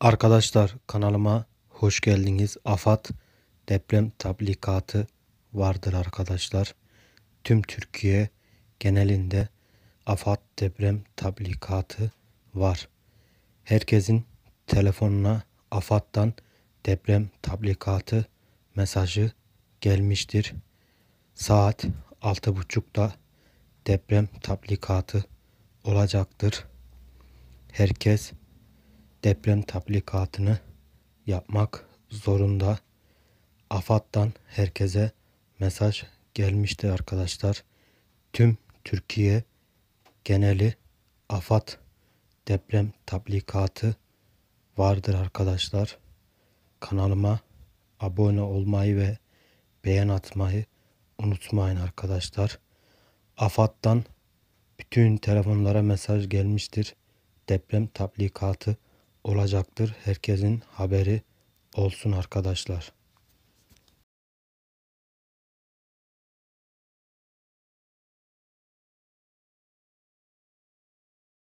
Arkadaşlar kanalıma hoş geldiniz. AFAD deprem tablikatı vardır arkadaşlar. Tüm Türkiye genelinde AFAD deprem tablikatı var. Herkesin telefonuna AFAD'dan deprem tablikatı mesajı gelmiştir. Saat 6.30'da deprem tablikatı olacaktır. Herkes deprem tatbikatını yapmak zorunda. AFAD'dan herkese mesaj gelmişti arkadaşlar. Tüm Türkiye geneli AFAD deprem tatbikatı vardır arkadaşlar. Kanalıma abone olmayı ve beğen atmayı unutmayın arkadaşlar. AFAD'dan bütün telefonlara mesaj gelmiştir. Deprem tatbikatı olacaktır. Herkesin haberi olsun arkadaşlar.